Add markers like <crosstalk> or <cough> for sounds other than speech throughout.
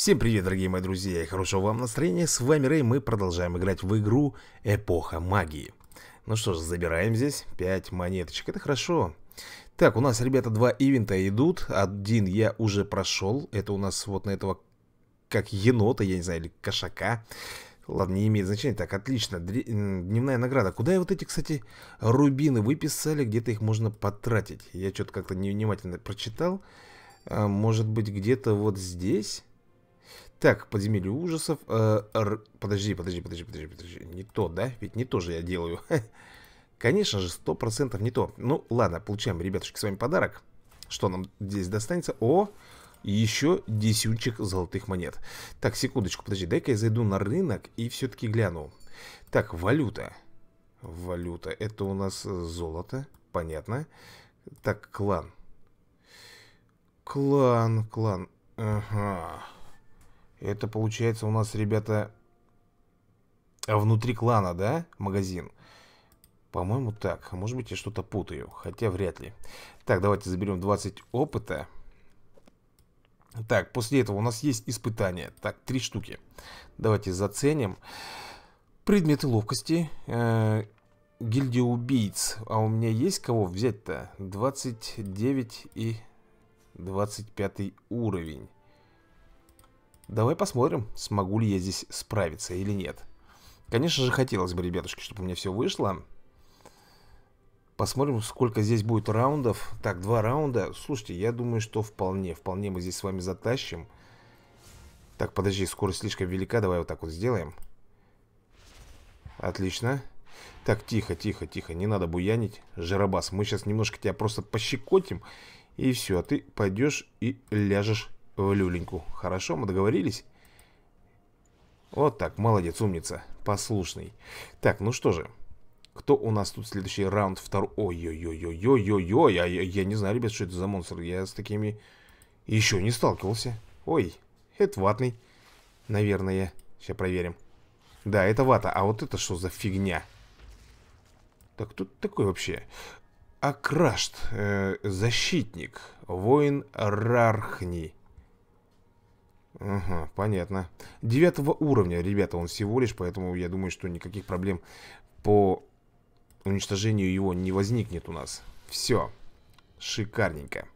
Всем привет, дорогие мои друзья, и хорошего вам настроения. С вами Рэй, мы продолжаем играть в игру Эпоха Магии. Ну что ж, забираем здесь 5 монеточек, это хорошо. Так, у нас, ребята, два ивента идут. Один я уже прошел, это у нас вот на этого, как енота, я не знаю, или кошака. Ладно, не имеет значения. Так, отлично, дневная награда. Куда я вот эти, кстати, рубины выписали, где-то их можно потратить? Я что-то как-то невнимательно прочитал. А, может быть, где-то вот здесь... Так, подземелье ужасов. Э, Подожди, подожди, подожди, подожди, подожди. Не то, да? Ведь не то же я делаю. <laughs> Конечно же, сто процентов не то. Ну, ладно, получаем, ребятушки, с вами подарок. Что нам здесь достанется? О, еще десючек золотых монет. Так, секундочку, подожди, дай-ка я зайду на рынок и все-таки гляну. Так, валюта. Валюта. Это у нас золото. Понятно. Так, клан. Клан, клан. Ага. Это получается у нас, ребята, а, внутри клана, да, магазин? По-моему, так. Может быть, я что-то путаю. Хотя вряд ли. Так, давайте заберем 20 опыта. Так, после этого у нас есть испытания. Так, три штуки. Давайте заценим. Предметы ловкости. Э гильдия убийц. А у меня есть кого взять-то? 29 и 25 уровень. Давай посмотрим, смогу ли я здесь справиться или нет. Конечно же, хотелось бы, ребятушки, чтобы у меня все вышло. Посмотрим, сколько здесь будет раундов. Так, два раунда. Слушайте, я думаю, что вполне. Вполне мы здесь с вами затащим. Так, подожди, скорость слишком велика. Давай вот так вот сделаем. Отлично. Так, тихо, тихо, тихо. Не надо буянить. Жарабас, мы сейчас немножко тебя просто пощекотим. И все, а ты пойдешь и ляжешь в люленьку. Хорошо, мы договорились? Вот так, молодец, умница, послушный. Так, ну что же. Кто у нас тут следующий раунд второй? Ой-ой-ой-ой-ой-ой-ой. Я, я, я не знаю, ребят, что это за монстр. Я с такими еще не сталкивался. Ой, это ватный. Наверное. Сейчас проверим. Да, это вата. А вот это что за фигня? Так, тут такой вообще? Акрашт. Э, защитник. Воин Рархни. Ага, понятно. Девятого уровня, ребята, он всего лишь, поэтому я думаю, что никаких проблем по уничтожению его не возникнет у нас. Все. Шикарненько.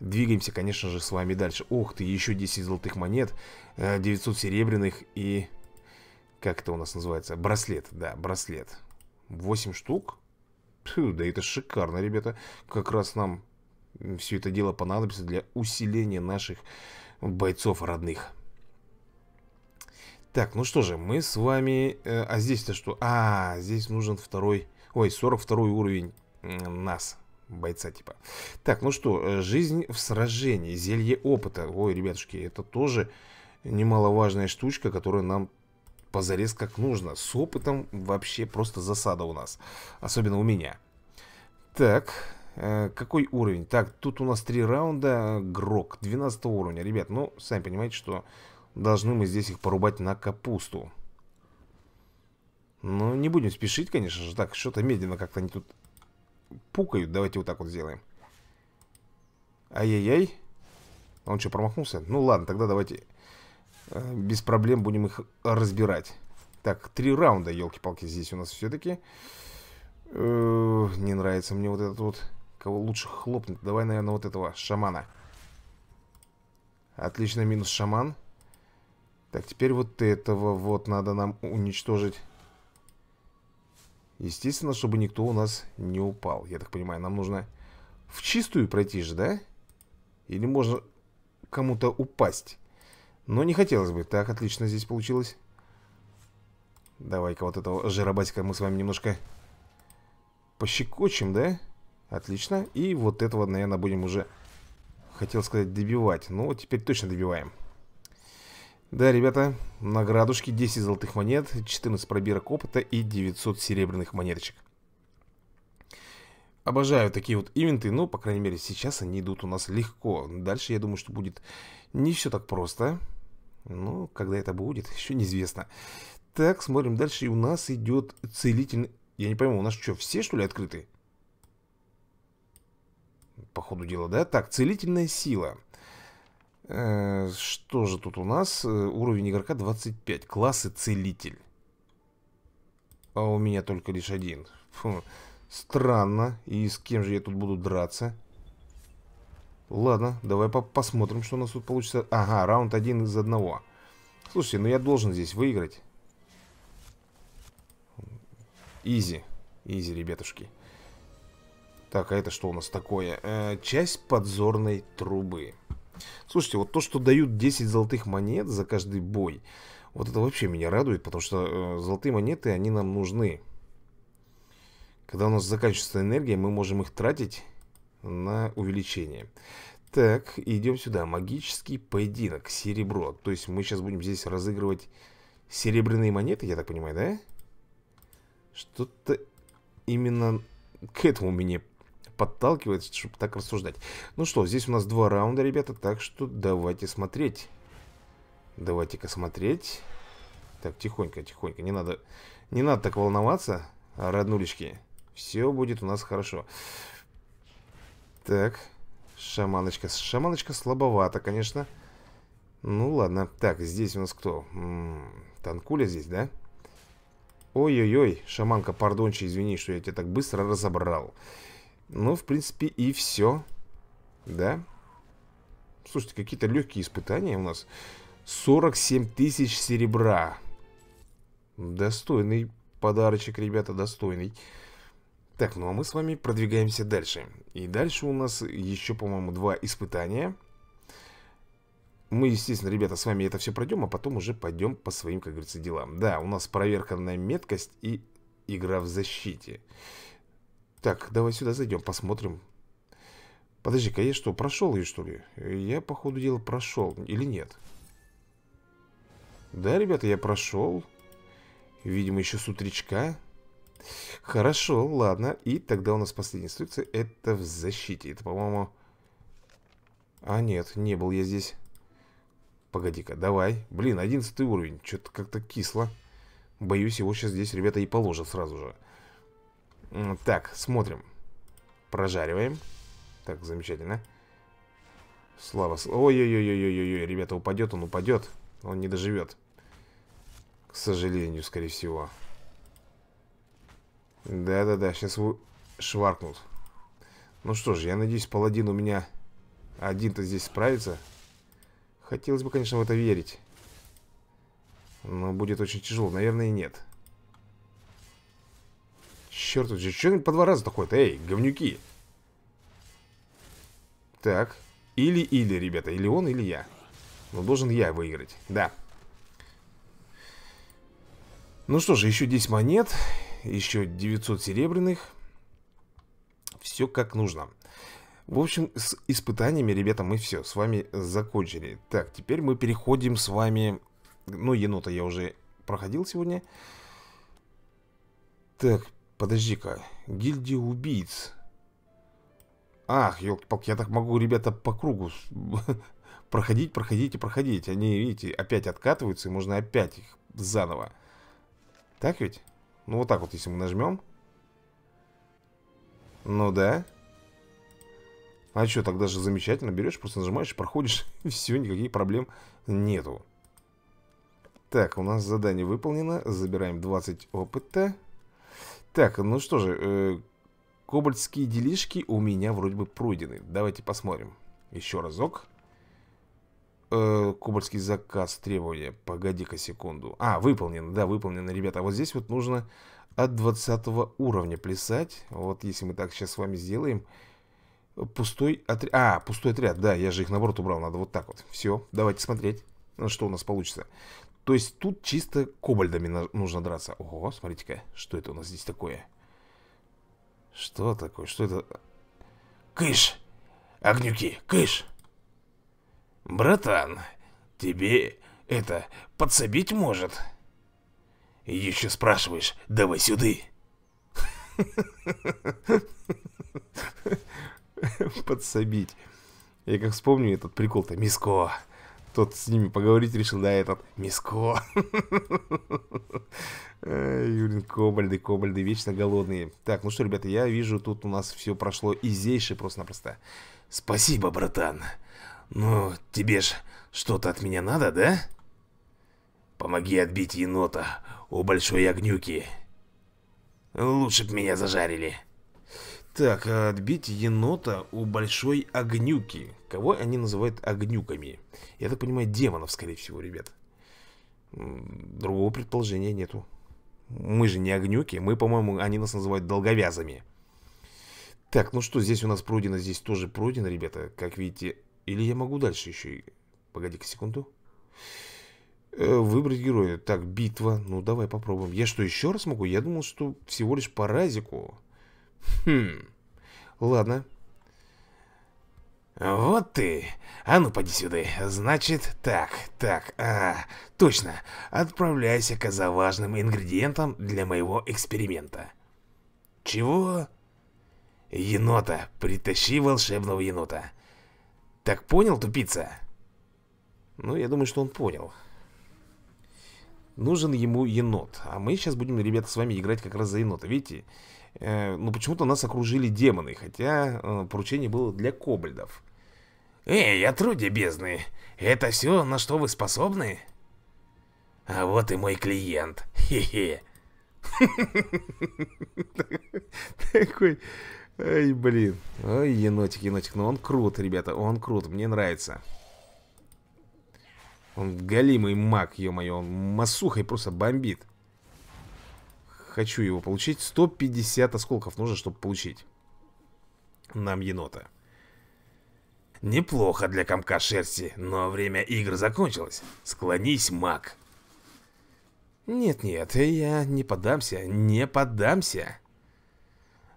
Двигаемся, конечно же, с вами дальше. Ух ты, еще 10 золотых монет, 900 э, серебряных и... Как это у нас называется? Браслет, да, браслет. 8 штук? Фу, да это шикарно, ребята. Как раз нам все это дело понадобится для усиления наших бойцов родных. Так, ну что же, мы с вами... Э, а здесь-то что? А, здесь нужен второй... Ой, 42 уровень нас, бойца типа. Так, ну что, э, жизнь в сражении, зелье опыта. Ой, ребятушки, это тоже немаловажная штучка, которая нам позарез как нужно. С опытом вообще просто засада у нас. Особенно у меня. Так, Э, какой уровень? Так, тут у нас три раунда. Грок 12 уровня. Ребят, ну, сами понимаете, что должны мы здесь их порубать на капусту. Ну, не будем спешить, конечно же. Так, что-то медленно как-то они тут пукают. Давайте вот так вот сделаем. Ай-яй-яй. А он что, промахнулся? Ну, ладно, тогда давайте э, без проблем будем их разбирать. Так, три раунда, елки-палки, здесь у нас все-таки. Э, не нравится мне вот этот вот Кого лучше хлопнуть? Давай, наверное, вот этого шамана. Отлично, минус шаман. Так, теперь вот этого вот надо нам уничтожить. Естественно, чтобы никто у нас не упал. Я так понимаю, нам нужно в чистую пройти же, да? Или можно кому-то упасть? Но не хотелось бы. Так, отлично здесь получилось. Давай-ка вот этого жиробасика мы с вами немножко пощекочем, да? Отлично. И вот этого, наверное, будем уже, хотел сказать, добивать. Ну, теперь точно добиваем. Да, ребята, наградушки 10 золотых монет, 14 пробирок опыта и 900 серебряных монеточек. Обожаю такие вот ивенты, но, по крайней мере, сейчас они идут у нас легко. Дальше, я думаю, что будет не все так просто. Но ну, когда это будет, еще неизвестно. Так, смотрим дальше. И у нас идет целительный... Я не пойму, у нас что, все, что ли, открыты? по ходу дела, да? Так, целительная сила. Э, что же тут у нас? Э, уровень игрока 25. Классы целитель. А у меня только лишь один. Фу. Странно. И с кем же я тут буду драться? Ладно, давай по посмотрим, что у нас тут получится. Ага, раунд один из одного. Слушайте, ну я должен здесь выиграть. Изи. Изи, ребятушки. Так, а это что у нас такое? Э, часть подзорной трубы. Слушайте, вот то, что дают 10 золотых монет за каждый бой, вот это вообще меня радует, потому что э, золотые монеты, они нам нужны. Когда у нас заканчивается энергия, мы можем их тратить на увеличение. Так, идем сюда. Магический поединок. Серебро. То есть мы сейчас будем здесь разыгрывать серебряные монеты, я так понимаю, да? Что-то именно к этому меня подталкивает, чтобы так рассуждать Ну что, здесь у нас два раунда, ребята, так что давайте смотреть Давайте-ка смотреть Так, тихонько, тихонько, не надо, не надо так волноваться, роднулечки Все будет у нас хорошо Так, шаманочка, шаманочка слабовата, конечно Ну ладно, так, здесь у нас кто? М -м, танкуля здесь, да? Ой-ой-ой, шаманка, пардончи, извини, что я тебя так быстро разобрал. Ну, в принципе, и все. Да? Слушайте, какие-то легкие испытания у нас. 47 тысяч серебра. Достойный подарочек, ребята, достойный. Так, ну а мы с вами продвигаемся дальше. И дальше у нас еще, по-моему, два испытания. Мы, естественно, ребята, с вами это все пройдем, а потом уже пойдем по своим, как говорится, делам. Да, у нас проверка на меткость и игра в защите. Так, давай сюда зайдем, посмотрим. Подожди-ка, я что, прошел ее, что ли? Я, по ходу дела, прошел или нет? Да, ребята, я прошел. Видимо, еще с утречка. Хорошо, ладно. И тогда у нас последняя инструкция. Это в защите. Это, по-моему... А, нет, не был я здесь. Погоди-ка, давай. Блин, одиннадцатый уровень. Что-то как-то кисло. Боюсь, его сейчас здесь, ребята, и положат сразу же. Так, смотрим. Прожариваем. Так, замечательно. Слава. Ой-ой-ой-ой-ой-ой, ребята, упадет, он упадет. Он не доживет. К сожалению, скорее всего. Да-да-да, сейчас вы шваркнут. Ну что же, я надеюсь, паладин у меня один-то здесь справится. Хотелось бы, конечно, в это верить. Но будет очень тяжело. Наверное, и нет. Черт, что по два раза-то Эй, говнюки. Так. Или-или, ребята. Или он, или я. Но должен я выиграть. Да. Ну что же, еще 10 монет. Еще 900 серебряных. Все как нужно. В общем, с испытаниями, ребята, мы все с вами закончили. Так, теперь мы переходим с вами... Ну, енота я уже проходил сегодня. Так, Подожди-ка. Гильдия убийц. Ах, елки-палки, я так могу, ребята, по кругу <laughs> проходить, проходить и проходить. Они, видите, опять откатываются, и можно опять их заново. Так ведь? Ну, вот так вот, если мы нажмем. Ну да. А что, тогда же замечательно. Берешь, просто нажимаешь, проходишь. <laughs> Все, никаких проблем нету. Так, у нас задание выполнено. Забираем 20 опыта. Так, ну что же, э, кобальтские делишки у меня вроде бы пройдены. Давайте посмотрим. Еще разок. Э, кобальтский заказ, требования. Погоди-ка секунду. А, выполнено, да, выполнено, ребята. А вот здесь вот нужно от 20 уровня плясать. Вот если мы так сейчас с вами сделаем. Пустой отряд. А, пустой отряд, да, я же их наоборот убрал. Надо вот так вот. Все, давайте смотреть, что у нас получится. То есть тут чисто кобальдами нужно драться. Ого, смотрите-ка, что это у нас здесь такое? Что такое? Что это? Кыш! Огнюки, кыш! Братан, тебе это подсобить может? Еще спрашиваешь, давай сюды. <laughs> Подсобить. Я как вспомню этот прикол-то. Миско тот с ними поговорить решил, да, этот Миско. Юрин, кобальды, кобальды, вечно голодные. Так, ну что, ребята, я вижу, тут у нас все прошло изейше просто-напросто. Спасибо, братан. Ну, тебе ж что-то от меня надо, да? Помоги отбить енота у большой огнюки. Лучше б меня зажарили. Так, отбить енота у большой огнюки. Кого они называют огнюками? Я так понимаю, демонов, скорее всего, ребят. Другого предположения нету. Мы же не огнюки, мы, по-моему, они нас называют долговязами. Так, ну что, здесь у нас пройдено, здесь тоже пройдено, ребята, как видите. Или я могу дальше еще... Погоди-ка секунду. Э, выбрать героя. Так, битва. Ну, давай попробуем. Я что, еще раз могу? Я думал, что всего лишь по разику. Хм. Ладно. Вот ты. А ну, поди сюда. Значит, так, так, а, точно. Отправляйся к за важным ингредиентом для моего эксперимента. Чего? Енота. Притащи волшебного енота. Так понял, тупица? Ну, я думаю, что он понял. Нужен ему енот. А мы сейчас будем, ребята, с вами играть как раз за енота. Видите? Э, но почему-то нас окружили демоны, хотя э, поручение было для кобальдов. «Эй, отруди бездны! Это все, на что вы способны?» «А вот и мой клиент! Хе-хе!» Такой... Ай, блин. Ой, енотик, енотик. Но ну он крут, ребята, он крут, мне нравится. Он голимый маг, ё-моё, он масухой просто бомбит. Хочу его получить. 150 осколков нужно, чтобы получить. Нам енота. Неплохо для комка шерсти, но время игр закончилось. Склонись, маг. Нет-нет, я не поддамся, не поддамся.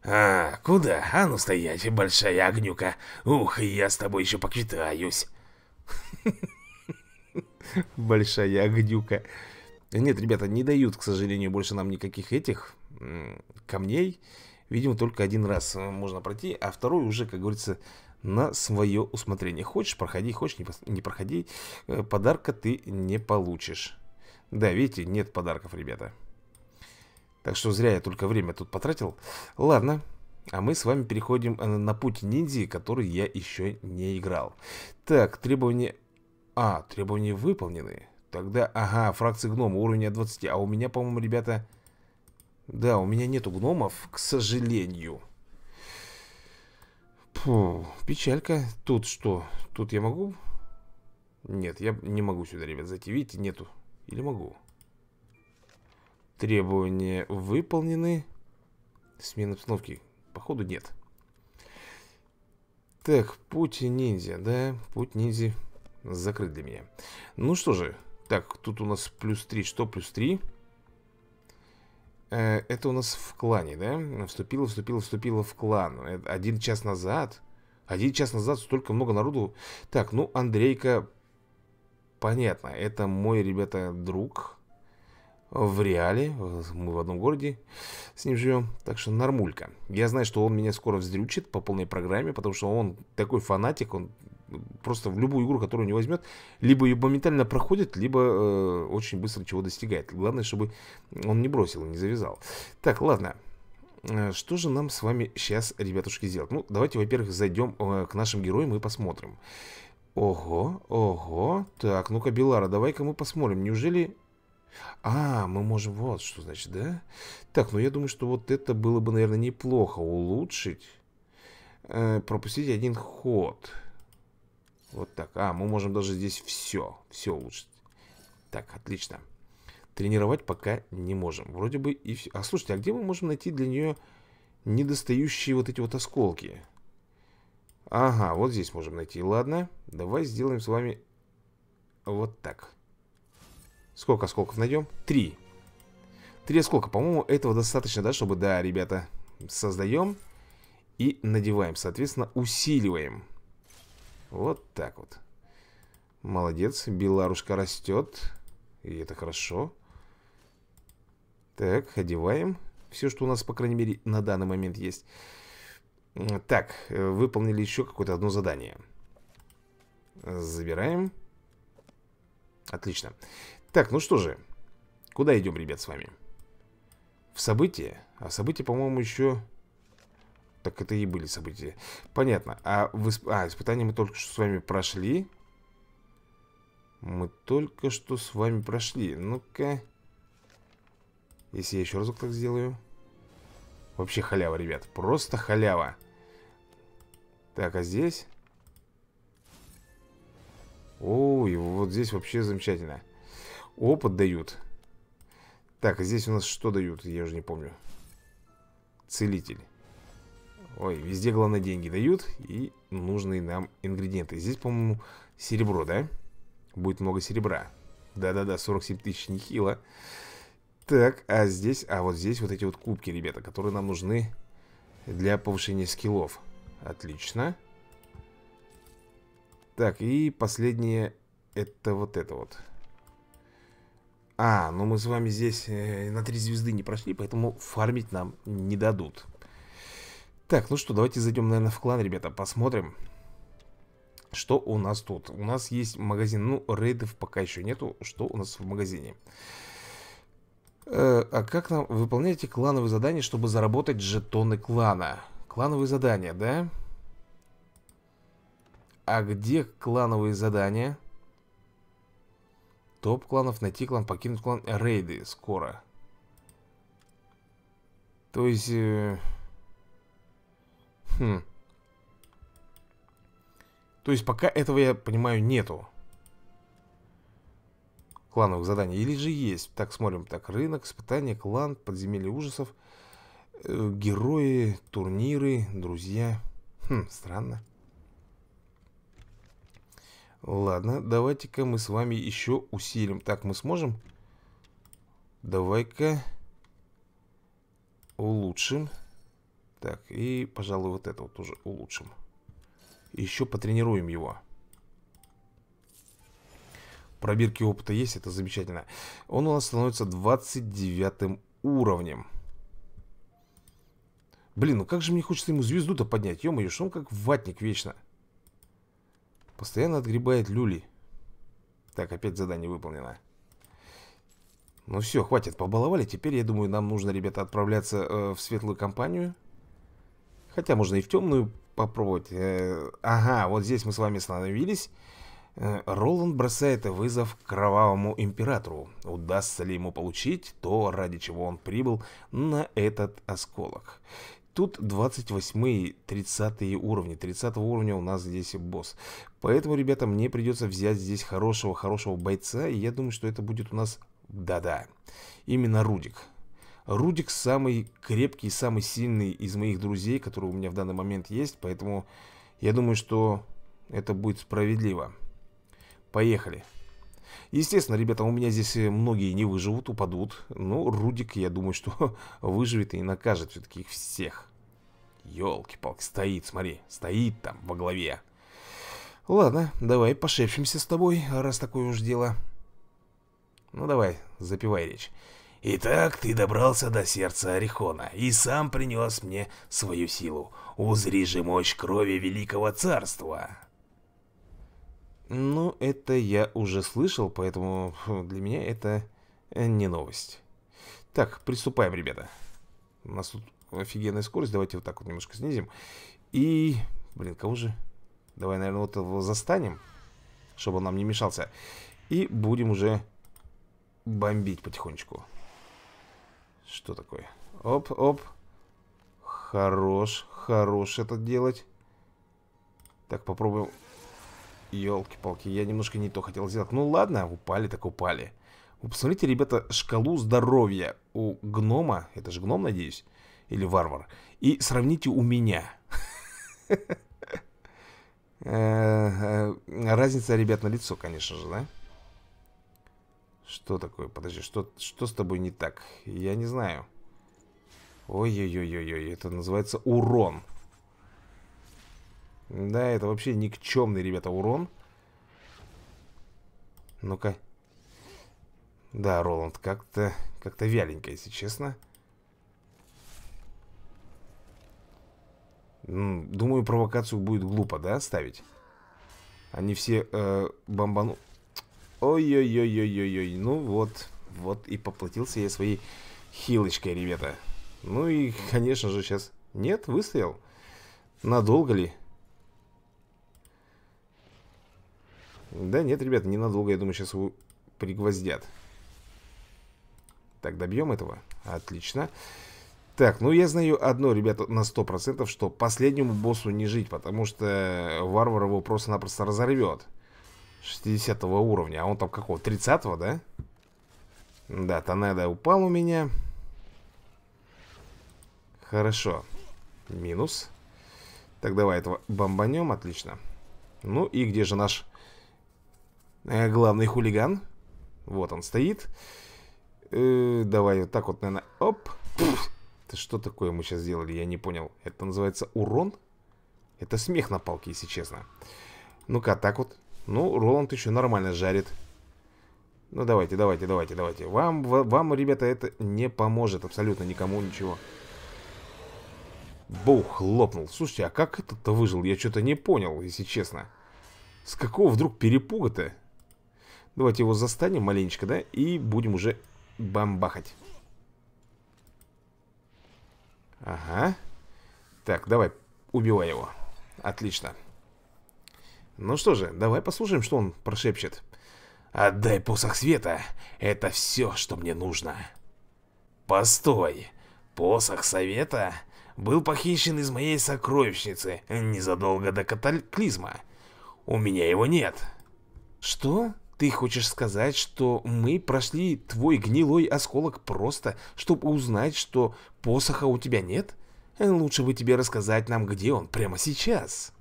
А, куда? А ну стоять, большая огнюка. Ух, я с тобой еще поквитаюсь. <laughs> Большая огнюка. Нет, ребята, не дают, к сожалению, больше нам никаких этих камней. Видимо, только один раз э, можно пройти, а второй уже, как говорится, на свое усмотрение. Хочешь, проходи, хочешь, не, проходи. Э, подарка ты не получишь. Да, видите, нет подарков, ребята. Так что зря я только время тут потратил. Ладно, а мы с вами переходим э, на путь ниндзя, который я еще не играл. Так, требования... А, требования выполнены. Тогда, ага, фракции гнома уровня 20. А у меня, по-моему, ребята... Да, у меня нету гномов, к сожалению. Фу, печалька. Тут что? Тут я могу? Нет, я не могу сюда, ребят, зайти. Видите, нету. Или могу? Требования выполнены. Смена обстановки. Походу, нет. Так, путь ниндзя, да? Путь ниндзя закрыт для меня. Ну что же, так, тут у нас плюс 3. Что плюс 3? Э, это у нас в клане, да? Вступила, вступила, вступила в клан. Э, один час назад? Один час назад столько много народу. Так, ну, Андрейка... Понятно, это мой, ребята, друг в реале, мы в одном городе с ним живем, так что нормулька. Я знаю, что он меня скоро вздрючит по полной программе, потому что он такой фанатик, он просто в любую игру, которую не возьмет, либо ее моментально проходит, либо э, очень быстро чего достигает. Главное, чтобы он не бросил, не завязал. Так, ладно. Э, что же нам с вами сейчас, ребятушки, сделать? Ну, давайте, во-первых, зайдем э, к нашим героям и посмотрим. Ого, ого. Так, ну-ка, Белара, давай-ка мы посмотрим. Неужели... А, мы можем... Вот что значит, да? Так, ну я думаю, что вот это было бы, наверное, неплохо улучшить. Э, пропустить один ход. Вот так. А, мы можем даже здесь все, все улучшить. Так, отлично. Тренировать пока не можем. Вроде бы и все. А слушайте, а где мы можем найти для нее недостающие вот эти вот осколки? Ага, вот здесь можем найти. Ладно, давай сделаем с вами вот так. Сколько осколков найдем? Три. Три осколка, по-моему, этого достаточно, да, чтобы, да, ребята, создаем и надеваем, соответственно, усиливаем. Вот так вот. Молодец, беларушка растет. И это хорошо. Так, одеваем. Все, что у нас, по крайней мере, на данный момент есть. Так, э, выполнили еще какое-то одно задание. Забираем. Отлично. Так, ну что же. Куда идем, ребят, с вами? В событие. А событие, по-моему, еще... Так это и были события. Понятно. А, в исп... а испытание мы только что с вами прошли. Мы только что с вами прошли. Ну-ка. Если я еще разок так сделаю. Вообще халява, ребят. Просто халява. Так, а здесь? Ой, вот здесь вообще замечательно. Опыт дают. Так, а здесь у нас что дают? Я уже не помню. Целитель. Ой, везде, главное, деньги дают и нужные нам ингредиенты. Здесь, по-моему, серебро, да? Будет много серебра. Да-да-да, 47 тысяч, нехило. Так, а здесь, а вот здесь вот эти вот кубки, ребята, которые нам нужны для повышения скиллов. Отлично. Так, и последнее, это вот это вот. А, ну мы с вами здесь э, на три звезды не прошли, поэтому фармить нам не дадут. Так, ну что, давайте зайдем, наверное, в клан, ребята, посмотрим, что у нас тут. У нас есть магазин, ну, рейдов пока еще нету, что у нас в магазине. Э, а как нам... Выполняйте клановые задания, чтобы заработать жетоны клана. Клановые задания, да? А где клановые задания? Топ кланов, найти клан, покинуть клан, рейды скоро. То есть... Э, Хм. То есть пока этого, я понимаю, нету. Клановых заданий. Или же есть. Так, смотрим. Так, рынок, испытания, клан, подземелье ужасов, э, герои, турниры, друзья. Хм, странно. Ладно, давайте-ка мы с вами еще усилим. Так, мы сможем? Давай-ка улучшим. Улучшим. Так, и, пожалуй, вот это вот тоже улучшим. Еще потренируем его. Пробирки опыта есть, это замечательно. Он у нас становится 29 уровнем. Блин, ну как же мне хочется ему звезду-то поднять. Ё-моё, что он как ватник вечно. Постоянно отгребает люли. Так, опять задание выполнено. Ну все, хватит, побаловали. Теперь, я думаю, нам нужно, ребята, отправляться э, в светлую компанию. Хотя можно и в темную попробовать. Э, ага, вот здесь мы с вами остановились. Э, Роланд бросает вызов кровавому императору. Удастся ли ему получить то, ради чего он прибыл на этот осколок? Тут 28 30 уровни. 30 уровня у нас здесь босс. Поэтому, ребята, мне придется взять здесь хорошего-хорошего бойца. И я думаю, что это будет у нас... Да-да, именно Рудик. Рудик самый крепкий, самый сильный из моих друзей, который у меня в данный момент есть, поэтому я думаю, что это будет справедливо. Поехали. Естественно, ребята, у меня здесь э, многие не выживут, упадут. Но ну, Рудик, я думаю, что <laughs> выживет и накажет все-таки их всех. Елки-палки, стоит, смотри, стоит там во главе. Ладно, давай пошепчемся с тобой, раз такое уж дело. Ну давай, запивай речь. Итак, ты добрался до сердца Орихона и сам принес мне свою силу. Узри же мощь крови Великого Царства. Ну, это я уже слышал, поэтому хм, для меня это э, не новость. Так, приступаем, ребята. У нас тут офигенная скорость, давайте вот так вот немножко снизим. И, блин, кого же? Давай, наверное, вот его застанем, чтобы он нам не мешался. И будем уже бомбить потихонечку. Что такое? Оп, оп. Хорош, хорош это делать. Так, попробуем. Елки-палки, я немножко не то хотел сделать. Ну ладно, упали так упали. Вы посмотрите, ребята, шкалу здоровья у гнома. Это же гном, надеюсь? Или варвар? И сравните у меня. <laughs> Э, э, разница, ребят, на лицо, конечно же, да? Что такое? Подожди, что, что с тобой не так? Я не знаю. Ой-ой-ой-ой, это называется урон. Да, это вообще никчемный, ребята, урон. Ну-ка. Да, Роланд, как-то как-то вяленько, если честно. Думаю, провокацию будет глупо, да, ставить? Они все э, бомбану... Ой-ой-ой-ой-ой-ой. Ну вот, вот и поплатился я своей хилочкой, ребята. Ну и, конечно же, сейчас... Нет, выстоял. Надолго ли? Да нет, ребята, ненадолго, я думаю, сейчас его пригвоздят. Так, добьем этого. Отлично. Так, ну я знаю одно, ребята, на 100%, что последнему боссу не жить, потому что варвар его просто-напросто разорвет. 60 уровня. А он там какого? 30-го, да? Да, Тонедо упал у меня. Хорошо. Минус. Так, давай этого бомбанем. Отлично. Ну и где же наш э, главный хулиган? Вот он стоит. Э, давай вот так вот, наверное. Оп. Это что такое мы сейчас сделали? Я не понял. Это называется урон? Это смех на палке, если честно. Ну-ка, так вот. Ну, Роланд еще нормально жарит. Ну, давайте, давайте, давайте, давайте. Вам, вам, ребята, это не поможет абсолютно никому ничего. Бух, хлопнул. Слушайте, а как этот-то выжил? Я что-то не понял, если честно. С какого вдруг перепуга-то? Давайте его застанем маленечко, да? И будем уже бамбахать. Ага. Так, давай, убивай его. Отлично. Ну что же, давай послушаем, что он прошепчет. «Отдай посох света, это все, что мне нужно». «Постой, посох совета был похищен из моей сокровищницы незадолго до катаклизма. У меня его нет». «Что? Ты хочешь сказать, что мы прошли твой гнилой осколок просто, чтобы узнать, что посоха у тебя нет? Лучше бы тебе рассказать нам, где он прямо сейчас».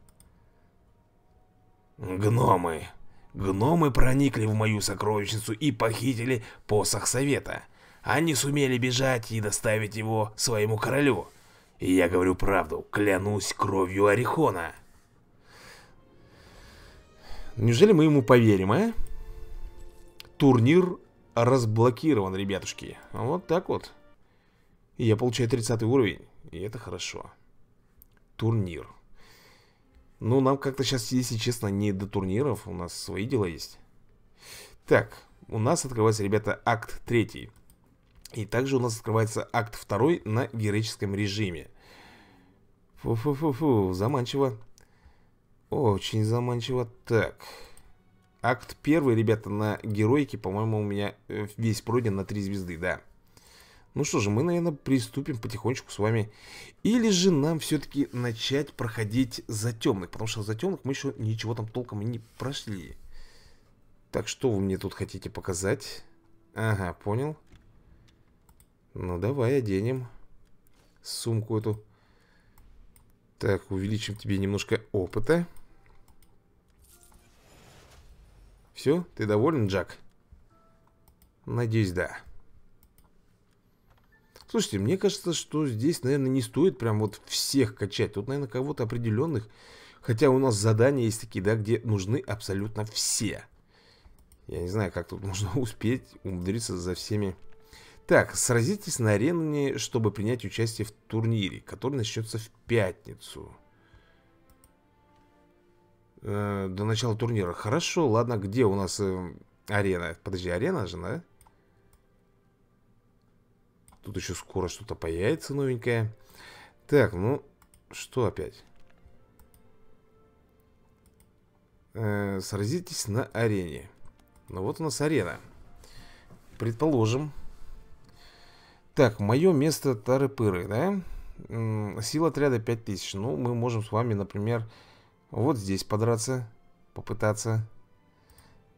Гномы. Гномы проникли в мою сокровищницу и похитили посох совета. Они сумели бежать и доставить его своему королю. И я говорю правду, клянусь кровью Орихона. Неужели мы ему поверим, а? Турнир разблокирован, ребятушки. Вот так вот. Я получаю 30 уровень, и это хорошо. Турнир. Ну, нам как-то сейчас, если честно, не до турниров. У нас свои дела есть. Так, у нас открывается, ребята, акт третий. И также у нас открывается акт второй на героическом режиме. Фу-фу-фу-фу, заманчиво. Очень заманчиво. Так. Акт первый, ребята, на героике, по-моему, у меня э, весь пройден на три звезды, да. Ну что же, мы, наверное, приступим потихонечку с вами. Или же нам все-таки начать проходить за темных, потому что за темных мы еще ничего там толком и не прошли. Так, что вы мне тут хотите показать? Ага, понял. Ну, давай оденем сумку эту. Так, увеличим тебе немножко опыта. Все, ты доволен, Джак? Надеюсь, да. Слушайте, мне кажется, что здесь, наверное, не стоит прям вот всех качать. Тут, наверное, кого-то определенных. Хотя у нас задания есть такие, да, где нужны абсолютно все. Я не знаю, как тут <laughs> можно успеть умудриться за всеми. Так, сразитесь на арене, чтобы принять участие в турнире, который начнется в пятницу. Э, до начала турнира. Хорошо, ладно, где у нас э, арена? Подожди, арена же, да? Тут еще скоро что-то появится новенькое. Так, ну, что опять? Э, сразитесь на арене. Ну вот у нас арена. Предположим. Так, мое место тары-пыры, да? Сила отряда 5000. Ну, мы можем с вами, например, вот здесь подраться, попытаться.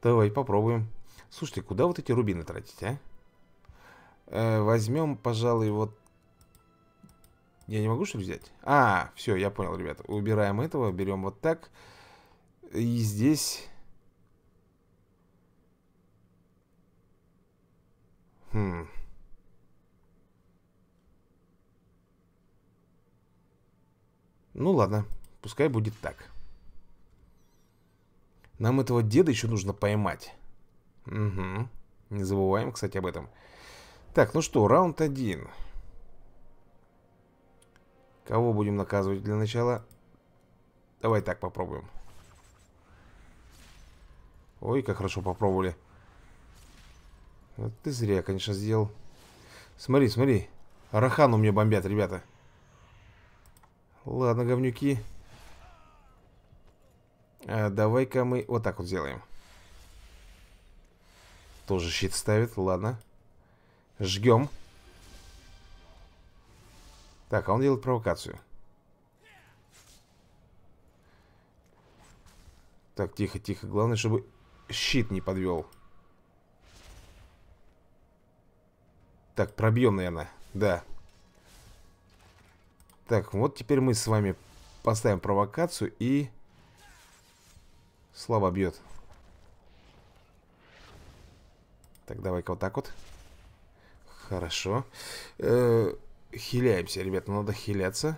Давай попробуем. Слушайте, куда вот эти рубины тратить, а? Э, возьмем, пожалуй, вот... Я не могу, что взять? А, все, я понял, ребята. Убираем этого, берем вот так. И здесь... Хм... Ну ладно, пускай будет так. Нам этого деда еще нужно поймать. Угу. Не забываем, кстати, об этом. Так, ну что, раунд один. Кого будем наказывать для начала? Давай так попробуем. Ой, как хорошо попробовали. ты зря, конечно, сделал. Смотри, смотри. Рахан у меня бомбят, ребята. Ладно, говнюки. А Давай-ка мы вот так вот сделаем. Тоже щит ставит, ладно. Жгем. Так, а он делает провокацию. Так, тихо, тихо. Главное, чтобы щит не подвел. Так, пробьем, наверное. Да. Так, вот теперь мы с вами поставим провокацию и... Слава бьет. Так, давай-ка вот так вот. Хорошо. Э хиляемся, ребята, надо хиляться.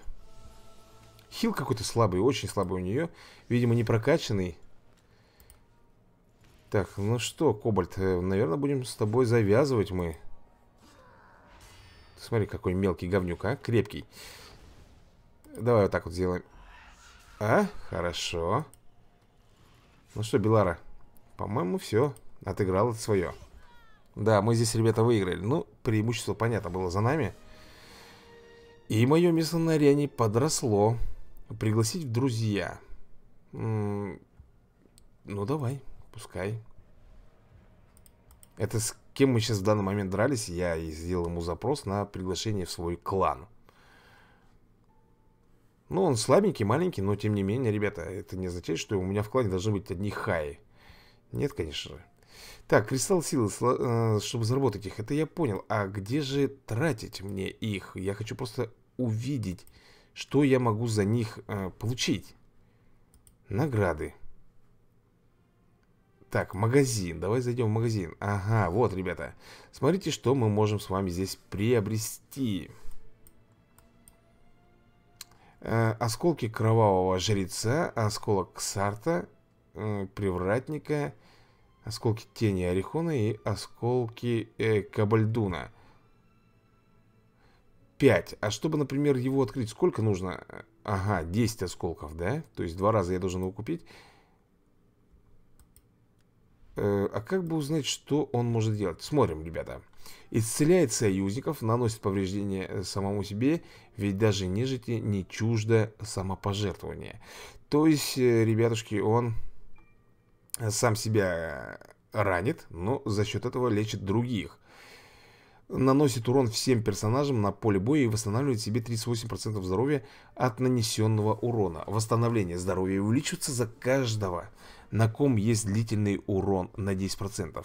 Хил какой-то слабый, очень слабый у нее. Видимо, не прокачанный. Так, ну что, Кобальт, э, наверное, будем с тобой завязывать мы. Смотри, какой мелкий говнюк, а? Крепкий. Давай вот так вот сделаем. А, хорошо. Ну что, Белара, по-моему, все. Отыграл свое. Да, мы здесь, ребята, выиграли. Ну, преимущество, понятно, было за нами. И мое место на арене подросло. Пригласить в друзья. М -м ну, давай, пускай. Это с кем мы сейчас в данный момент дрались, я и сделал ему запрос на приглашение в свой клан. Ну, он слабенький, маленький, но тем не менее, ребята, это не означает, что у меня в клане должны быть одни хаи. Нет, конечно же. Так, кристалл силы, э, чтобы заработать их, это я понял. А где же тратить мне их? Я хочу просто увидеть, что я могу за них э, получить. Награды. Так, магазин. Давай зайдем в магазин. Ага, вот, ребята. Смотрите, что мы можем с вами здесь приобрести. Э, осколки кровавого жреца, осколок ксарта, э, привратника Осколки тени Орихона и осколки э, Кабальдуна. 5. А чтобы, например, его открыть, сколько нужно? Ага, 10 осколков, да? То есть два раза я должен его купить. Э, а как бы узнать, что он может делать? Смотрим, ребята. Исцеляет союзников, наносит повреждения э, самому себе, ведь даже нежити не чуждо самопожертвование. То есть, э, ребятушки, он сам себя ранит, но за счет этого лечит других. Наносит урон всем персонажам на поле боя и восстанавливает себе 38% здоровья от нанесенного урона. Восстановление здоровья увеличивается за каждого, на ком есть длительный урон на 10%.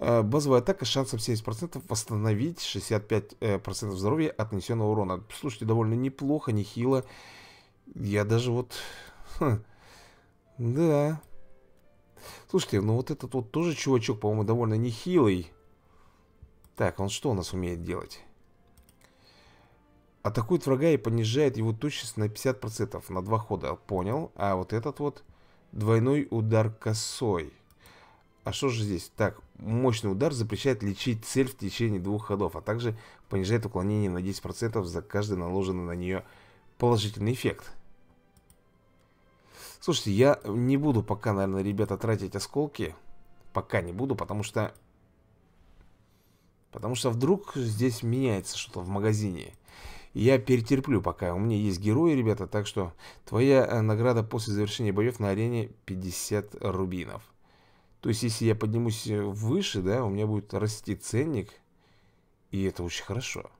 А, базовая атака шансом 70% восстановить 65% э, здоровья от нанесенного урона. Слушайте, довольно неплохо, нехило. Я даже вот... <laughs> Ха, хм, да. Слушайте, ну вот этот вот тоже чувачок, по-моему, довольно нехилый. Так, он что у нас умеет делать? Атакует врага и понижает его точность на 50% на два хода. Понял. А вот этот вот двойной удар косой. А что же здесь? Так, мощный удар запрещает лечить цель в течение двух ходов, а также понижает уклонение на 10% за каждый наложенный на нее положительный эффект. Слушайте, я не буду пока, наверное, ребята, тратить осколки. Пока не буду, потому что... Потому что вдруг здесь меняется что-то в магазине. Я перетерплю пока. У меня есть герои, ребята, так что твоя э, награда после завершения боев на арене 50 рубинов. То есть, если я поднимусь э, выше, да, у меня будет расти ценник. И это очень хорошо.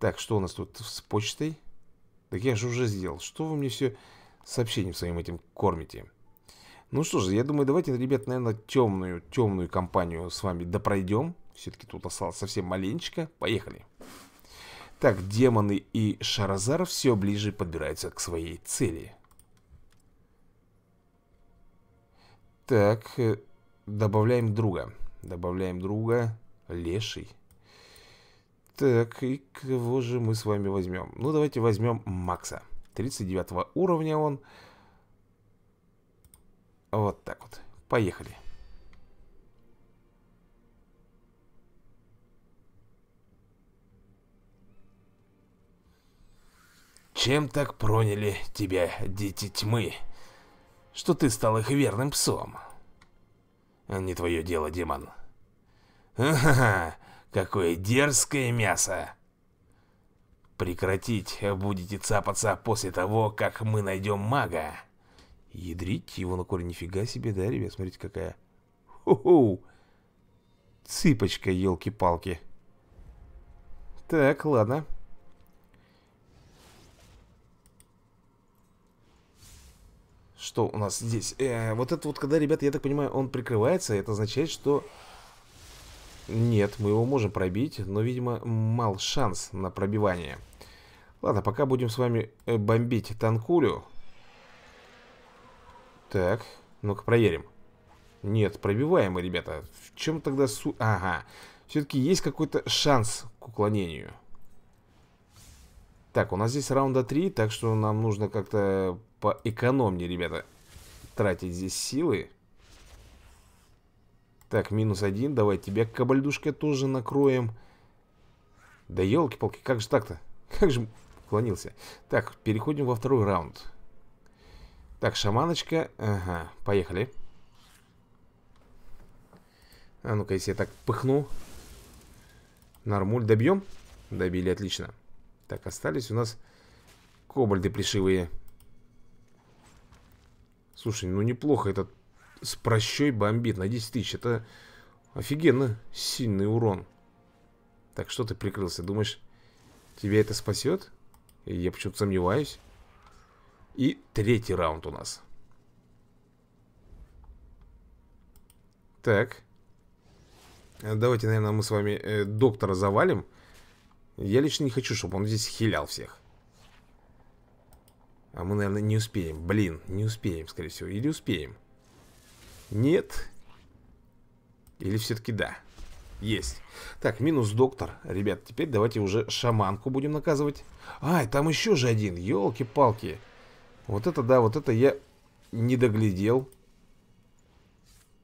Так, что у нас тут с почтой? Так я же уже сделал. Что вы мне все сообщением своим этим кормите. Ну что же, я думаю, давайте, ребят, наверное, темную, темную компанию с вами допройдем. Все-таки тут осталось совсем маленечко. Поехали. Так, демоны и Шаразар все ближе подбираются к своей цели. Так, э, добавляем друга. Добавляем друга. Леший. Так, и кого же мы с вами возьмем? Ну, давайте возьмем Макса. Макса. 39 уровня он. Вот так вот. Поехали. Чем так проняли тебя дети тьмы, что ты стал их верным псом? Не твое дело, демон. <laughs> Ха-ха-ха, какое дерзкое мясо! Прекратить э, будете цапаться после того, как мы найдем мага. Ядрить его на коре нифига себе, да, ребят, смотрите какая. Ху-ху. Цыпочка, елки-палки. Так, ладно. Что у нас здесь? Э, вот это вот, когда, ребята, я так понимаю, он прикрывается, это означает, что... Нет, мы его можем пробить, но, видимо, мал шанс на пробивание. Ладно, пока будем с вами э, бомбить танкулю. Так, ну-ка проверим. Нет, пробиваемый, ребята. В чем тогда су... Ага. Все-таки есть какой-то шанс к уклонению. Так, у нас здесь раунда 3, так что нам нужно как-то поэкономнее, ребята, тратить здесь силы. Так, минус один. Давай тебя, кабальдушка, тоже накроем. Да елки-палки, как же так-то? Как же отклонился. Так, переходим во второй раунд. Так, шаманочка. Ага, поехали. А ну-ка, если я так пыхну. Нормуль добьем? Добили, отлично. Так, остались у нас кобальды пришивые. Слушай, ну неплохо этот с прощой бомбит на 10 тысяч. Это офигенно сильный урон. Так, что ты прикрылся? Думаешь, тебя это спасет? Я почему-то сомневаюсь. И третий раунд у нас. Так. Э, давайте, наверное, мы с вами э, доктора завалим. Я лично не хочу, чтобы он здесь хилял всех. А мы, наверное, не успеем. Блин, не успеем, скорее всего. Или успеем? Нет. Или все-таки да. Есть. Так, минус доктор. Ребят, теперь давайте уже шаманку будем наказывать. Ай, там еще же один. Елки-палки. Вот это да, вот это я не доглядел.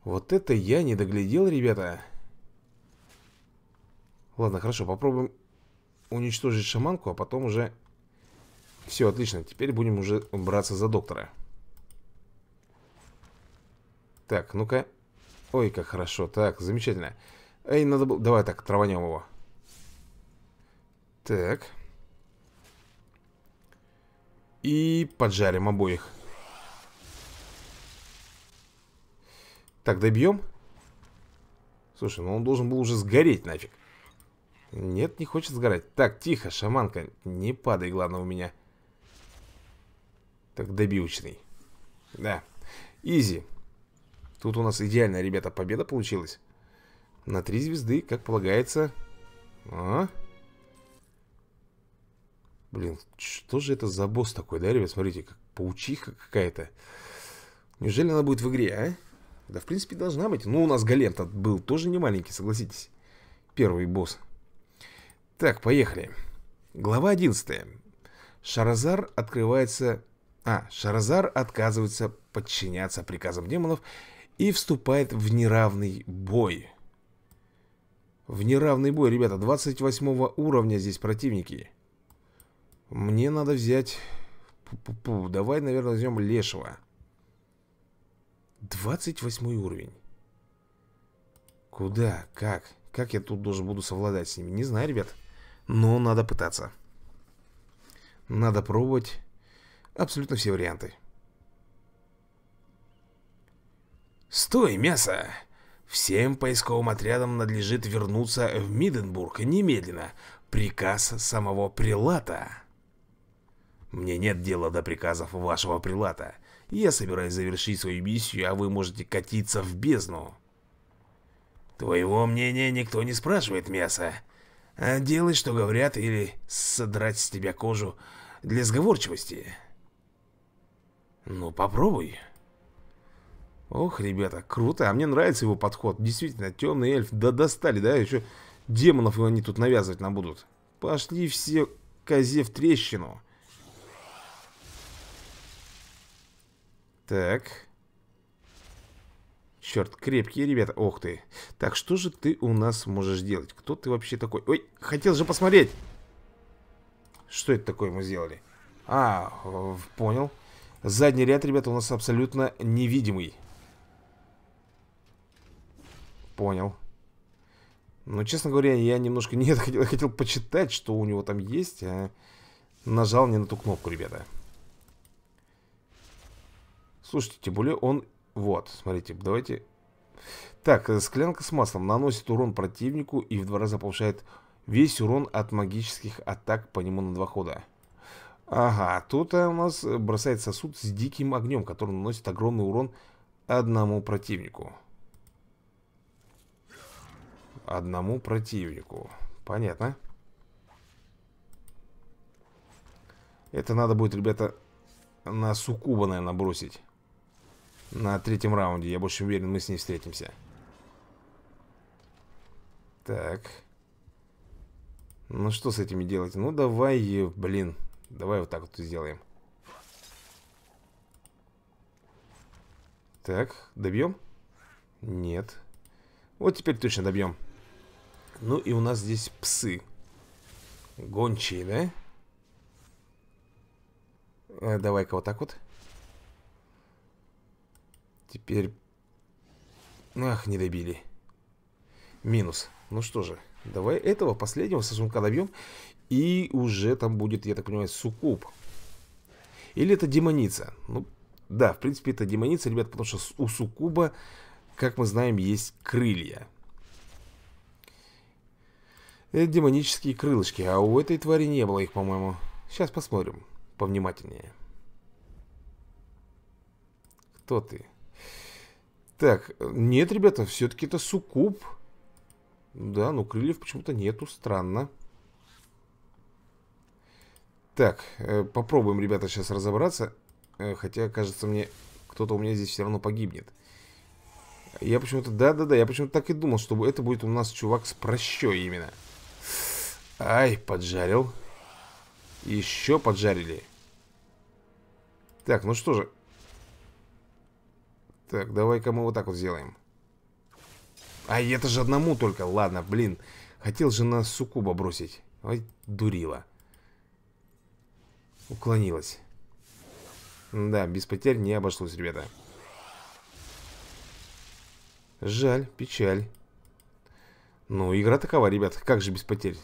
Вот это я не доглядел, ребята. Ладно, хорошо, попробуем уничтожить шаманку, а потом уже... Все, отлично, теперь будем уже браться за доктора. Так, ну-ка. Ой, как хорошо. Так, замечательно. Эй, надо было... Давай так, траванем его. Так. И поджарим обоих. Так, добьем. Слушай, ну он должен был уже сгореть нафиг. Нет, не хочет сгорать. Так, тихо, шаманка. Не падай, главное, у меня. Так, добивочный. Да. Изи. Тут у нас идеальная, ребята, победа получилась. На три звезды, как полагается. А? Блин, что же это за босс такой, да, ребят? Смотрите, как паучиха какая-то. Неужели она будет в игре, а? Да, в принципе, должна быть. Ну, у нас Галем то был тоже не маленький, согласитесь. Первый босс. Так, поехали. Глава 11. Шаразар открывается... А, Шаразар отказывается подчиняться приказам демонов и вступает в неравный бой в неравный бой, ребята, 28 уровня здесь противники. Мне надо взять... Пу -пу -пу. Давай, наверное, возьмем Лешего. 28 уровень. Куда? Как? Как я тут должен буду совладать с ними? Не знаю, ребят. Но надо пытаться. Надо пробовать абсолютно все варианты. «Стой, мясо! Всем поисковым отрядам надлежит вернуться в Миденбург немедленно. Приказ самого прилата. Мне нет дела до приказов вашего прилата. Я собираюсь завершить свою миссию, а вы можете катиться в бездну. Твоего мнения никто не спрашивает, мясо. А делай, что говорят, или содрать с тебя кожу для сговорчивости. Ну, попробуй. Ох, ребята, круто. А мне нравится его подход. Действительно, темный эльф. Да достали, да? Еще демонов его они тут навязывать нам будут. Пошли все козе в трещину. Так. Черт, крепкие ребята. Ох ты. Так, что же ты у нас можешь делать? Кто ты вообще такой? Ой, хотел же посмотреть. Что это такое мы сделали? А, понял. Задний ряд, ребята, у нас абсолютно невидимый. Понял. Ну, честно говоря, я немножко <laughs> не хотел, хотел почитать, что у него там есть, а нажал не на ту кнопку, ребята. Слушайте, тем более он... Вот, смотрите, давайте... Так, э, склянка с маслом наносит урон противнику и в два раза повышает весь урон от магических атак по нему на два хода. Ага, тут э, у нас э, бросает сосуд с диким огнем, который наносит огромный урон одному противнику одному противнику. Понятно. Это надо будет, ребята, на Сукуба, наверное, бросить. На третьем раунде. Я больше уверен, мы с ней встретимся. Так. Ну, что с этими делать? Ну, давай, блин. Давай вот так вот сделаем. Так, добьем? Нет. Вот теперь точно добьем. Ну и у нас здесь псы Гончие, да? А, Давай-ка вот так вот Теперь... Ах, не добили Минус Ну что же, давай этого последнего сосунка добьем И уже там будет, я так понимаю, суккуб Или это демоница Ну, да, в принципе, это демоница, ребят Потому что у сукуба, как мы знаем, есть крылья Э, демонические крылышки, а у этой твари не было их, по-моему. Сейчас посмотрим повнимательнее. Кто ты? Так, нет, ребята, все-таки это суккуб. Да, ну крыльев почему-то нету, странно. Так, э, попробуем, ребята, сейчас разобраться. Э, хотя, кажется, мне кто-то у меня здесь все равно погибнет. Я почему-то, да-да-да, я почему-то так и думал, что это будет у нас чувак с прощой именно. Ай, поджарил. Еще поджарили. Так, ну что же. Так, давай-ка мы вот так вот сделаем. А это же одному только. Ладно, блин. Хотел же на суккуба бросить. Ой, дурила. Уклонилась. Да, без потерь не обошлось, ребята. Жаль, печаль. Ну, игра такова, ребят. Как же без потерь?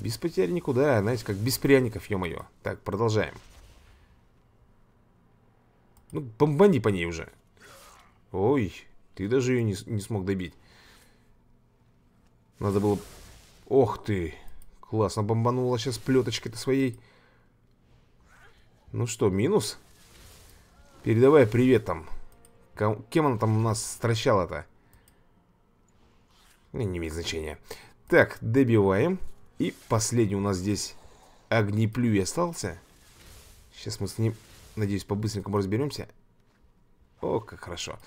Без потерь никуда, знаете, как без пряников, ё-моё Так, продолжаем Ну, бомбани по ней уже Ой, ты даже ее не, не смог добить Надо было... Ох ты, классно бомбанула сейчас плеточкой-то своей Ну что, минус? Передавай привет там Ком... Кем она там у нас стращала-то? Ну, не имеет значения Так, добиваем и последний у нас здесь огнеплюй остался. Сейчас мы с ним, надеюсь, по-быстренькому разберемся. О, как хорошо.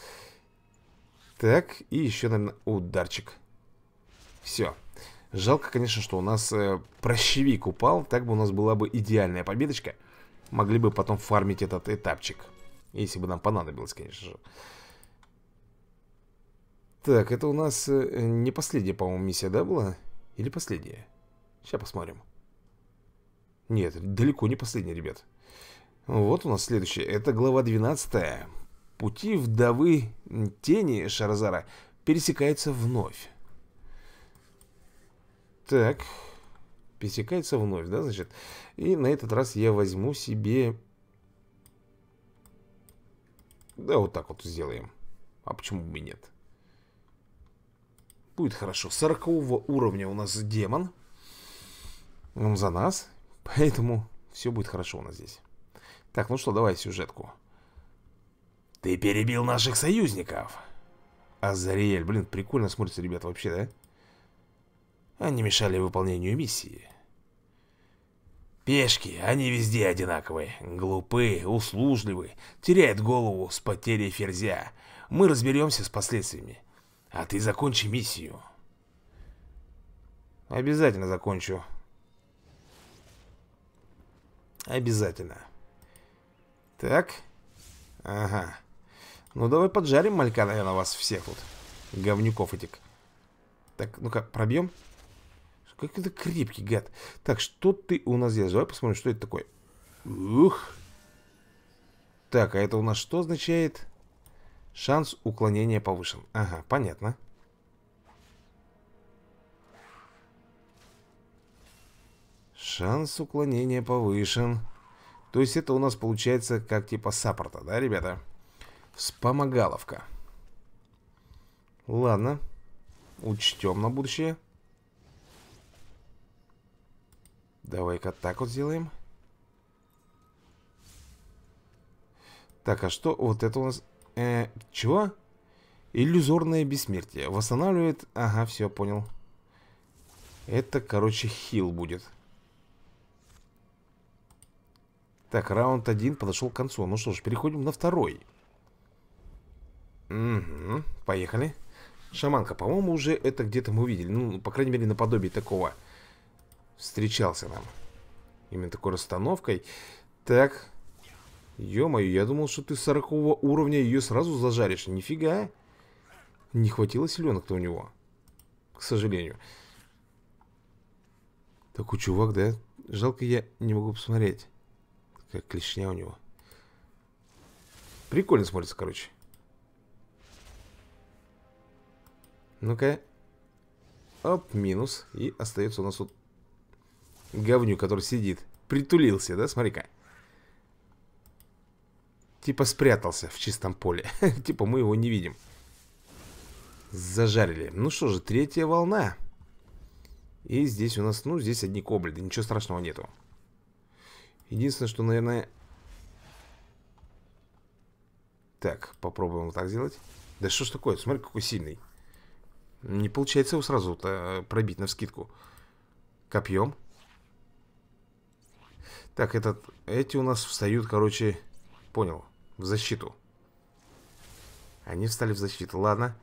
Так, и еще, наверное, ударчик. Все. Жалко, конечно, что у нас э, прощевик упал. Так бы у нас была бы идеальная победочка. Могли бы потом фармить этот этапчик. Если бы нам понадобилось, конечно же. Так, это у нас э, не последняя, по-моему, миссия, да, была? Или последняя? Сейчас посмотрим. Нет, далеко не последний, ребят. Вот у нас следующее. Это глава 12. Пути вдовы тени Шаразара пересекаются вновь. Так. Пересекается вновь, да, значит? И на этот раз я возьму себе... Да, вот так вот сделаем. А почему бы и нет? Будет хорошо. 40 уровня у нас демон за нас. <laughs> Поэтому все будет хорошо у нас здесь. Так, ну что, давай сюжетку. Ты перебил наших союзников. Азариэль, блин, прикольно смотрится, ребята, вообще, да? Они мешали выполнению миссии. Пешки, они везде одинаковые. Глупы, услужливы, теряют голову с потерей ферзя. Мы разберемся с последствиями. А ты закончи миссию. Обязательно закончу, Обязательно. Так. Ага. Ну, давай поджарим малька, наверное, вас всех тут. Говнюков этих. Так, ну-ка, пробьем. Как это крепкий, гад. Так, что ты у нас здесь? Давай посмотрим, что это такое. Ух. Так, а это у нас что означает? Шанс уклонения повышен. Ага, понятно. Понятно. Шанс уклонения повышен. То есть это у нас получается как типа саппорта, да, ребята? Вспомогаловка. Ладно. Учтем на будущее. Давай-ка так вот сделаем. Так, а что вот это у нас? Э, чего? Иллюзорное бессмертие. Восстанавливает... Ага, все, понял. Это, короче, хил будет. Так, раунд один подошел к концу. Ну что ж, переходим на второй. Угу, поехали. Шаманка, по-моему, уже это где-то мы увидели. Ну, по крайней мере, наподобие такого. Встречался нам. Именно такой расстановкой. Так. Ё-моё, я думал, что ты 40 уровня ее сразу зажаришь. Нифига. Не хватило силенок-то у него. К сожалению. Такой чувак, да? Жалко, я не могу посмотреть. Как клешня у него. Прикольно смотрится, короче. Ну-ка. Оп, минус. И остается у нас вот говню, который сидит. Притулился, да? Смотри-ка. Типа спрятался в чистом поле. <laughs> типа мы его не видим. Зажарили. Ну что же, третья волна. И здесь у нас, ну, здесь одни кобли. Да ничего страшного нету. Единственное, что, наверное... Так, попробуем вот так сделать. Да что ж такое? Смотри, какой сильный. Не получается его сразу э, пробить на вскидку. Копьем. Так, этот, эти у нас встают, короче, понял, в защиту. Они встали в защиту, ладно.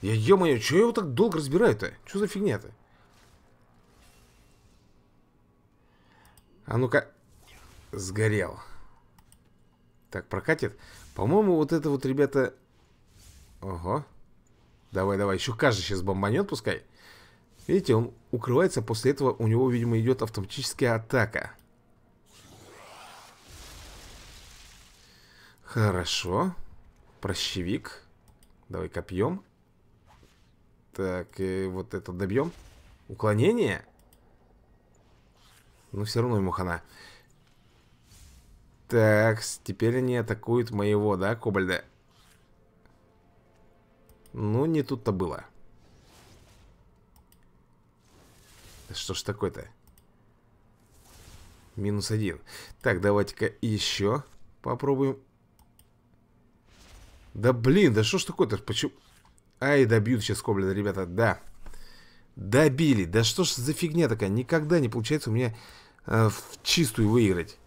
Я, ё-моё, чё я его так долго разбираю-то? Что за фигня-то? А ну-ка. Сгорел. Так, прокатит? По-моему, вот это вот, ребята... Ого. Давай, давай. Еще каждый сейчас бомбанет, пускай. Видите, он укрывается. После этого у него, видимо, идет автоматическая атака. Хорошо. Прощевик. Давай копьем. Так, и вот это добьем. Уклонение? Но все равно ему хана. Так, теперь они атакуют моего, да, Кобальда? Ну, не тут-то было. Что ж такое-то? Минус один. Так, давайте-ка еще попробуем. Да блин, да что ж такое-то? Почему... Ай, добьют сейчас Кобальда, ребята, да. Добили. Да что ж за фигня такая? Никогда не получается у меня э, в чистую выиграть.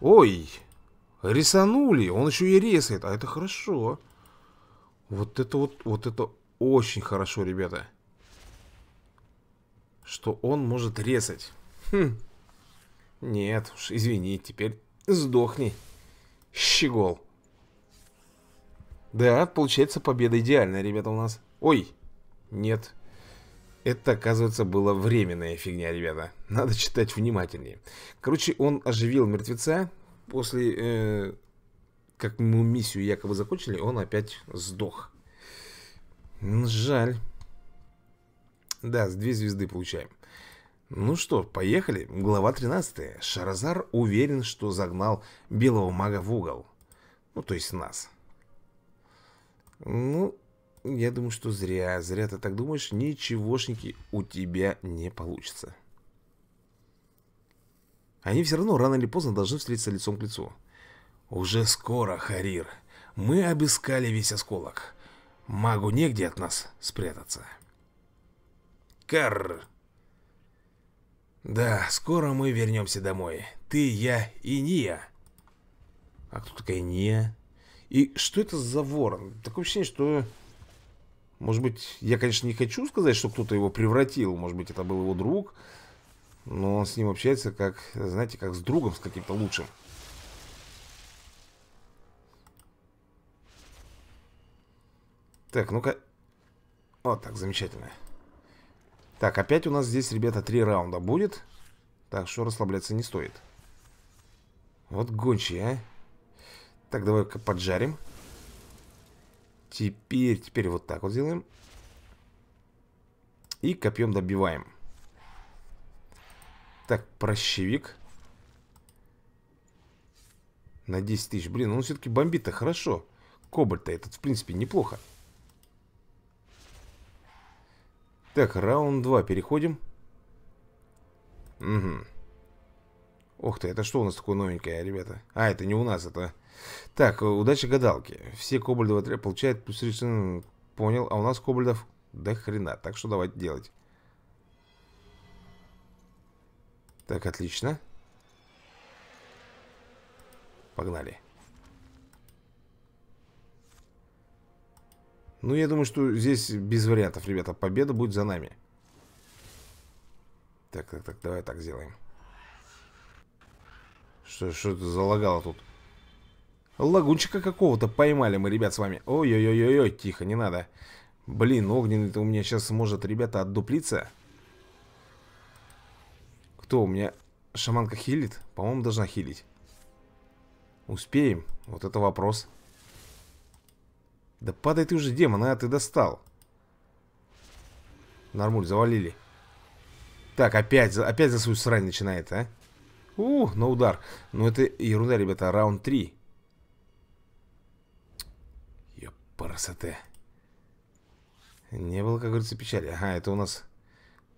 Ой, рисанули. Он еще и резает, а это хорошо. Вот это вот, вот это очень хорошо, ребята. Что он может резать. Хм. Нет уж, извини, теперь сдохни, щегол. Да, получается победа идеальная, ребята, у нас. Ой, нет. Это, оказывается, была временная фигня, ребята. Надо читать внимательнее. Короче, он оживил мертвеца. После, э, как мы миссию якобы закончили, он опять сдох. Жаль. Да, с две звезды получаем. Ну что, поехали. Глава 13. Шаразар уверен, что загнал белого мага в угол. Ну, то есть нас. Ну, я думаю, что зря. Зря ты так думаешь. Ничегошники у тебя не получится. Они все равно рано или поздно должны встретиться лицом к лицу. Уже скоро, Харир. Мы обыскали весь осколок. Магу негде от нас спрятаться. Карр. Да, скоро мы вернемся домой. Ты, я и Ния. А кто такая Ния? И что это за ворон? Такое ощущение, что... Может быть, я, конечно, не хочу сказать, что кто-то его превратил. Может быть, это был его друг. Но он с ним общается как, знаете, как с другом, с каким-то лучшим. Так, ну-ка. Вот так, замечательно. Так, опять у нас здесь, ребята, три раунда будет. Так что расслабляться не стоит. Вот гончие, а. Так, давай-ка поджарим. Теперь, теперь вот так вот сделаем. И копьем добиваем. Так, прощевик. На 10 тысяч. Блин, ну, он все-таки бомбит-то хорошо. Кобальт-то этот, в принципе, неплохо. Так, раунд 2 переходим. Угу. Ух ты, это что у нас такое новенькое, ребята? А, это не у нас, это так, э, удача гадалки. Все кобальдовы отряд получают плюс режим. Понял, а у нас кобальдов до хрена. Так что давайте делать. Так, отлично. Погнали. Ну, я думаю, что здесь без вариантов, ребята. Победа будет за нами. Так, так, так, давай так сделаем. Что, что это залагало тут? Лагунчика какого-то поймали мы, ребят, с вами. Ой-ой-ой-ой, тихо, не надо. Блин, огненный-то у меня сейчас может, ребята, отдуплиться. Кто у меня? Шаманка хилит? По-моему, должна хилить. Успеем? Вот это вопрос. Да падай ты уже, демон, а ты достал. Нормуль, завалили. Так, опять, опять за свою срань начинает, а? Ух, на удар. Ну это ерунда, ребята, раунд 3. Парасоте. Не было, как говорится, печали. Ага, это у нас,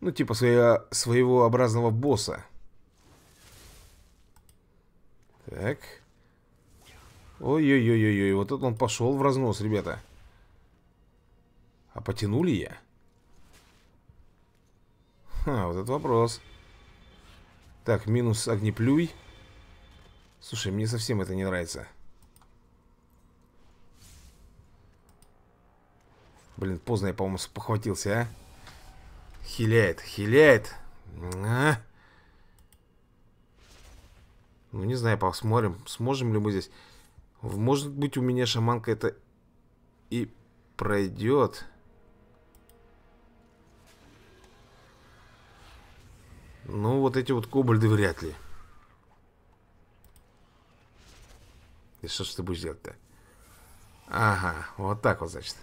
ну, типа своего, своего образного босса. Так. Ой-ой-ой-ой-ой, вот тут он пошел в разнос, ребята. А потянули я? Ха, вот это вопрос. Так, минус огнеплюй. Слушай, мне совсем это не нравится. Блин, поздно я, по-моему, похватился, а? Хиляет, хиляет. А? Ну, не знаю, посмотрим, сможем ли мы здесь. Может быть, у меня шаманка это и пройдет. Ну, вот эти вот кобальды вряд ли. И что ж ты будешь делать-то? Ага, вот так вот, значит.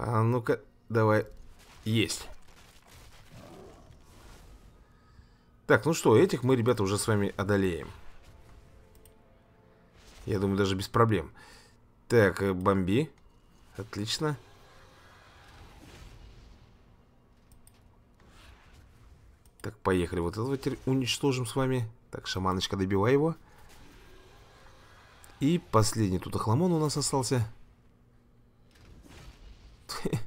А ну-ка, давай. Есть. Так, ну что, этих мы, ребята, уже с вами одолеем. Я думаю, даже без проблем. Так, э, бомби. Отлично. Так, поехали. Вот этого теперь уничтожим с вами. Так, шаманочка, добивай его. И последний тут охламон у нас остался. <laughs>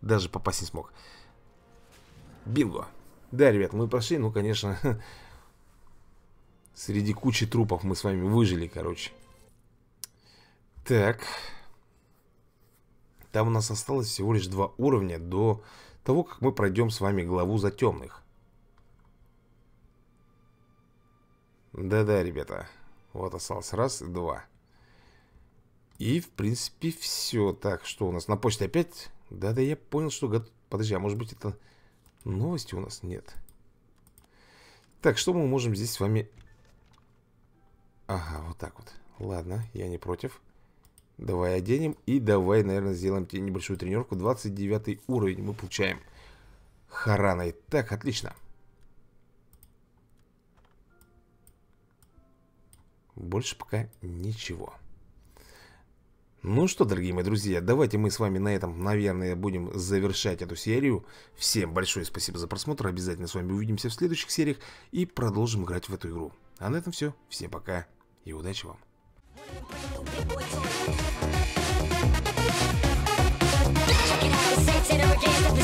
Даже попасть не смог. Бинго. Да, ребят, мы прошли, ну, конечно, <laughs> среди кучи трупов мы с вами выжили, короче. Так. Там у нас осталось всего лишь два уровня до того, как мы пройдем с вами главу за темных. Да-да, ребята. Вот осталось раз, и два. И, в принципе, все. Так, что у нас на почте опять? Да-да, я понял, что... Подожди, а может быть это новости у нас? Нет. Так, что мы можем здесь с вами... Ага, вот так вот. Ладно, я не против. Давай оденем и давай, наверное, сделаем тебе небольшую тренировку. 29 уровень мы получаем. Хараной. Так, отлично. Больше пока ничего. Ну что, дорогие мои друзья, давайте мы с вами на этом, наверное, будем завершать эту серию. Всем большое спасибо за просмотр, обязательно с вами увидимся в следующих сериях и продолжим играть в эту игру. А на этом все, всем пока и удачи вам. Check it out, it's